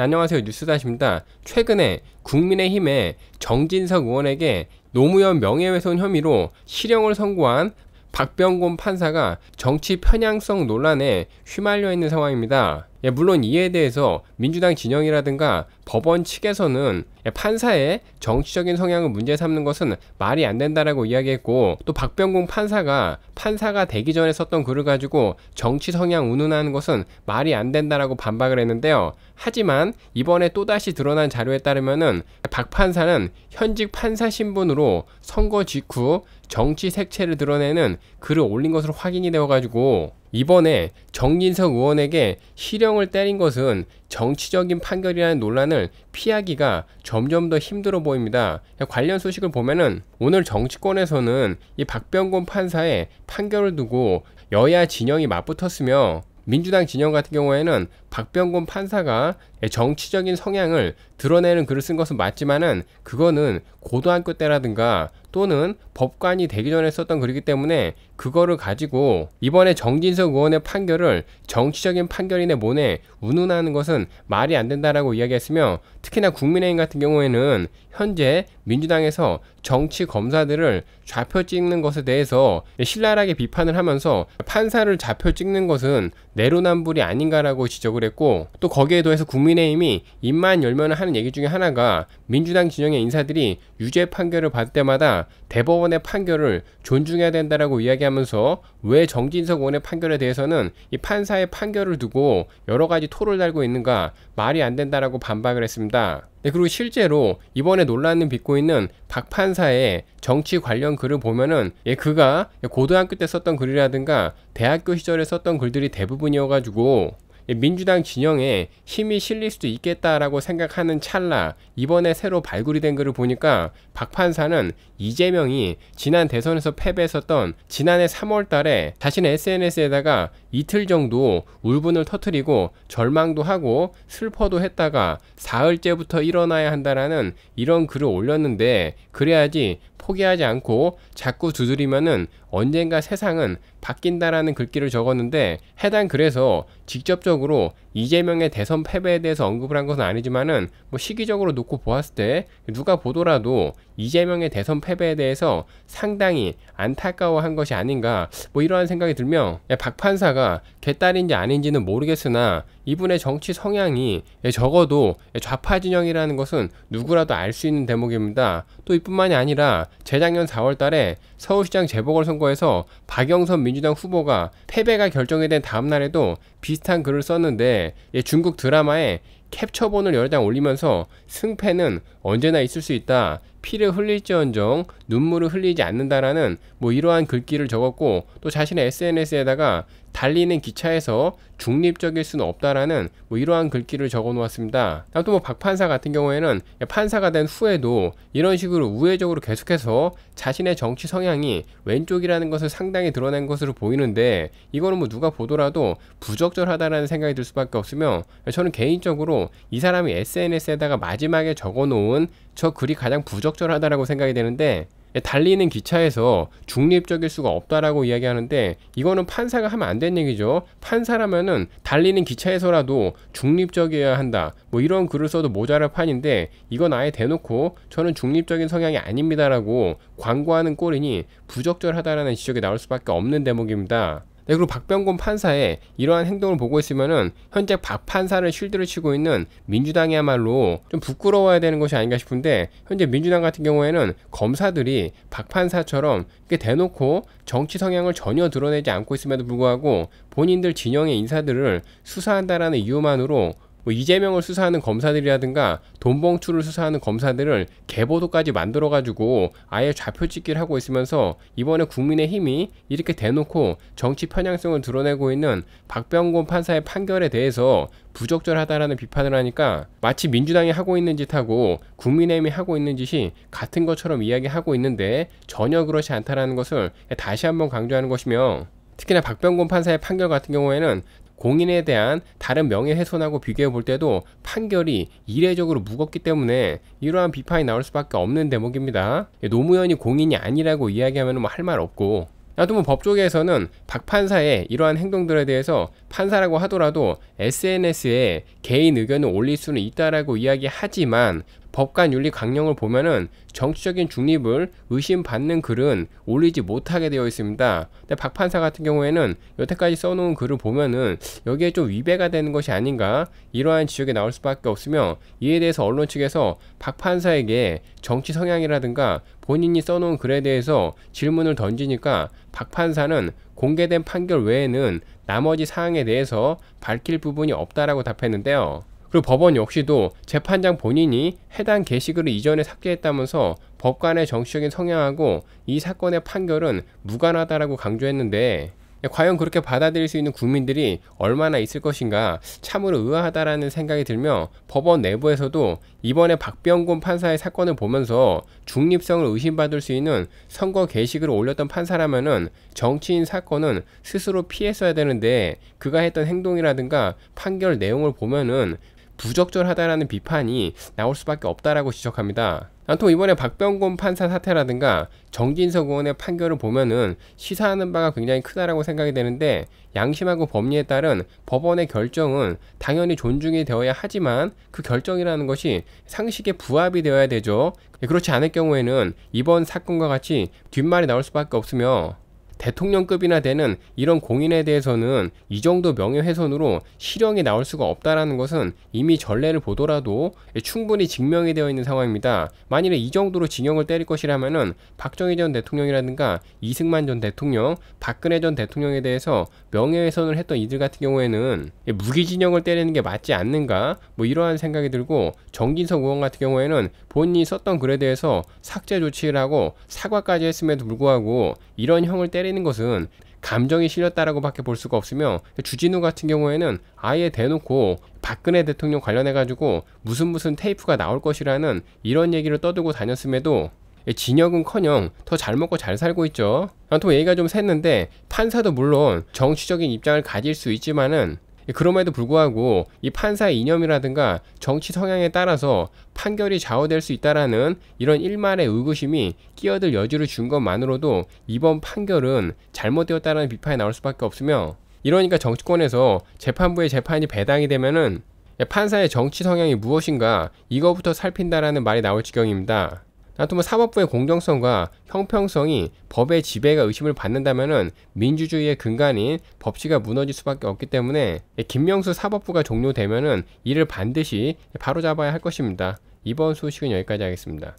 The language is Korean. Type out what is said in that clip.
안녕하세요 뉴스다십니다. 최근에 국민의힘의 정진석 의원에게 노무현 명예훼손 혐의로 실형을 선고한 박병곤 판사가 정치 편향성 논란에 휘말려 있는 상황입니다. 예, 물론 이에 대해서 민주당 진영이라든가 법원 측에서는 예, 판사의 정치적인 성향을 문제 삼는 것은 말이 안 된다라고 이야기했고 또 박병공 판사가 판사가 되기 전에 썼던 글을 가지고 정치 성향 운운하는 것은 말이 안 된다라고 반박을 했는데요. 하지만 이번에 또다시 드러난 자료에 따르면은 박 판사는 현직 판사 신분으로 선거 직후 정치 색채를 드러내는 글을 올린 것으로 확인이 되어가지고 이번에 정진석 의원에게 실형을 때린 것은 정치적인 판결이라는 논란을 피하기가 점점 더 힘들어 보입니다. 관련 소식을 보면은 오늘 정치권에서는 이 박병곤 판사의 판결을 두고 여야 진영이 맞붙었으며 민주당 진영 같은 경우에는 박병곤 판사가 예, 정치적인 성향을 드러내는 글을 쓴 것은 맞지만은 그거는 고등학교 때라든가 또는 법관이 되기 전에 썼던 글이기 때문에 그거를 가지고 이번에 정진석 의원의 판결을 정치적인 판결인의 모네 운운하는 것은 말이 안 된다라고 이야기했으며 특히나 국민의힘 같은 경우에는 현재 민주당에서 정치 검사들을 좌표 찍는 것에 대해서 예, 신랄하게 비판을 하면서 판사를 좌표 찍는 것은 내로남불이 아닌가라고 지적을 그랬고 또 거기에 더해서 국민의힘이 입만 열면 하는 얘기 중에 하나가 민주당 진영의 인사들이 유죄 판결을 받을 때마다 대법원의 판결을 존중해야 된다라고 이야기하면서 왜 정진석 의원의 판결에 대해서는 이 판사의 판결을 두고 여러 가지 토를 달고 있는가 말이 안 된다라고 반박을 했습니다. 네, 그리고 실제로 이번에 논란을 빚고 있는 박 판사의 정치 관련 글을 보면은 예, 그가 고등학교 때 썼던 글이라든가 대학교 시절에 썼던 글들이 대부분이어가지고 민주당 진영에 힘이 실릴 수도 있겠다라고 생각하는 찰나 이번에 새로 발굴이 된 글을 보니까 박 판사는 이재명이 지난 대선에서 패배했었던 지난해 3월 달에 자신의 SNS에다가 이틀 정도 울분을 터뜨리고 절망도 하고 슬퍼도 했다가 사흘째부터 일어나야 한다라는 이런 글을 올렸는데 그래야지 포기하지 않고 자꾸 두드리면은 언젠가 세상은 바뀐다라는 글귀를 적었는데 해당 글에서 직접적으로 이재명의 대선 패배에 대해서 언급을 한 것은 아니지만은 뭐 시기적으로 놓고 보았을 때 누가 보더라도 이재명의 대선 패배에 대해서 상당히 안타까워한 것이 아닌가 뭐 이러한 생각이 들며 박 판사가 개딸인지 아닌지는 모르겠으나 이분의 정치 성향이 적어도 좌파 진영이라는 것은 누구라도 알 수 있는 대목입니다. 또 이뿐만이 아니라 재작년 4월 달에 서울시장 재보궐선거에서 박영선 민주당 후보가 패배가 결정이 된 다음 날에도 비슷한 글을 썼는데 중국 드라마에 캡처본을 여러 장 올리면서 승패는 언제나 있을 수 있다. 피를 흘릴지언정 눈물을 흘리지 않는다라는 뭐 이러한 글귀를 적었고 또 자신의 SNS에다가 달리는 기차에서 중립적일 수는 없다라는 뭐 이러한 글귀를 적어 놓았습니다. 또뭐 박판사 같은 경우에는 판사가 된 후에도 이런 식으로 우회적으로 계속해서 자신의 정치 성향이 왼쪽이라는 것을 상당히 드러낸 것으로 보이는데 이거는 뭐 누가 보더라도 부적절하다라는 생각이 들 수밖에 없으며 저는 개인적으로 이 사람이 SNS에다가 마지막에 적어 놓은 저 글이 가장 부적절하다라고 생각이 되는데 예, 달리는 기차에서 중립적일 수가 없다라고 이야기하는데 이거는 판사가 하면 안 되는 얘기죠. 판사라면은 달리는 기차에서라도 중립적이어야 한다. 뭐 이런 글을 써도 모자랄 판인데 이건 아예 대놓고 저는 중립적인 성향이 아닙니다라고 광고하는 꼴이니 부적절하다라는 지적이 나올 수밖에 없는 대목입니다. 그리고 박병곤 판사의 이러한 행동을 보고 있으면은 현재 박 판사를 쉴드를 치고 있는 민주당이야말로 좀 부끄러워야 되는 것이 아닌가 싶은데 현재 민주당 같은 경우에는 검사들이 박 판사처럼 이렇게 대놓고 정치 성향을 전혀 드러내지 않고 있음에도 불구하고 본인들 진영의 인사들을 수사한다라는 이유만으로 뭐 이재명을 수사하는 검사들이라든가 돈봉투를 수사하는 검사들을 개보도까지 만들어가지고 아예 좌표 찍기를 하고 있으면서 이번에 국민의힘이 이렇게 대놓고 정치 편향성을 드러내고 있는 박병곤 판사의 판결에 대해서 부적절하다라는 비판을 하니까 마치 민주당이 하고 있는 짓하고 국민의힘이 하고 있는 짓이 같은 것처럼 이야기하고 있는데 전혀 그렇지 않다라는 것을 다시 한번 강조하는 것이며 특히나 박병곤 판사의 판결 같은 경우에는 공인에 대한 다른 명예훼손하고 비교해 볼 때도 판결이 이례적으로 무겁기 때문에 이러한 비판이 나올 수밖에 없는 대목입니다. 예, 노무현이 공인이 아니라고 이야기하면 뭐할말 없고 나도 뭐 법조계에서는 박 판사의 이러한 행동들에 대해서 판사라고 하더라도 SNS에 개인 의견을 올릴 수는 있다라고 이야기하지만 법관 윤리 강령을 보면은 정치적인 중립을 의심받는 글은 올리지 못하게 되어 있습니다. 근데 박 판사 같은 경우에는 여태까지 써놓은 글을 보면은 여기에 좀 위배가 되는 것이 아닌가 이러한 지적이 나올 수밖에 없으며 이에 대해서 언론 측에서 박 판사에게 정치 성향이라든가 본인이 써놓은 글에 대해서 질문을 던지니까 박 판사는 공개된 판결 외에는 나머지 사항에 대해서 밝힐 부분이 없다라고 답했는데요. 그리고 법원 역시도 재판장 본인이 해당 게시글을 이전에 삭제했다면서 법관의 정치적인 성향하고 이 사건의 판결은 무관하다라고 강조했는데 과연 그렇게 받아들일 수 있는 국민들이 얼마나 있을 것인가 참으로 의아하다라는 생각이 들며 법원 내부에서도 이번에 박병곤 판사의 사건을 보면서 중립성을 의심받을 수 있는 선거 게시글을 올렸던 판사라면은 정치인 사건은 스스로 피했어야 되는데 그가 했던 행동이라든가 판결 내용을 보면은 부적절하다라는 비판이 나올 수밖에 없다라고 지적합니다. 단튼 이번에 박병곤 판사 사태라든가 정진석 의원의 판결을 보면은 시사하는 바가 굉장히 크다라고 생각이 되는데 양심하고 법리에 따른 법원의 결정은 당연히 존중이 되어야 하지만 그 결정이라는 것이 상식에 부합이 되어야 되죠. 그렇지 않을 경우에는 이번 사건과 같이 뒷말이 나올 수밖에 없으며 대통령급이나 되는 이런 공인에 대해서는 이 정도 명예훼손으로 실형이 나올 수가 없다라는 것은 이미 전례를 보더라도 충분히 증명이 되어 있는 상황입니다. 만일에 이 정도로 징역을 때릴 것이라면은 박정희 전 대통령이라든가 이승만 전 대통령, 박근혜 전 대통령에 대해서 명예훼손을 했던 이들 같은 경우에는 무기징역을 때리는 게 맞지 않는가 뭐 이러한 생각이 들고 정진석 의원 같은 경우에는 본인이 썼던 글에 대해서 삭제 조치를 하고 사과까지 했음에도 불구하고 이런 형을 때리 때리는 것은 감정이 실렸다라고 밖에 볼 수가 없으며 주진우 같은 경우에는 아예 대놓고 박근혜 대통령 관련해가지고 무슨 무슨 테이프가 나올 것이라는 이런 얘기를 떠들고 다녔음에도 진혁은커녕더 잘 먹고 잘 살고 있죠. 또 뭐 얘기가 좀 샜는데 판사도 물론 정치적인 입장을 가질 수 있지만은 예, 그럼에도 불구하고 이 판사의 이념이라든가 정치 성향에 따라서 판결이 좌우될 수 있다라는 이런 일말의 의구심이 끼어들 여지를 준 것만으로도 이번 판결은 잘못되었다는 비판이 나올 수밖에 없으며 이러니까 정치권에서 재판부의 재판이 배당이 되면은 판사의 정치 성향이 무엇인가 이거부터 살핀다라는 말이 나올 지경입니다. 아무튼 뭐 사법부의 공정성과 형평성이 법의 지배가 의심을 받는다면 민주주의의 근간인 법치가 무너질 수밖에 없기 때문에 김명수 사법부가 종료되면 이를 반드시 바로잡아야 할 것입니다. 이번 소식은 여기까지 하겠습니다.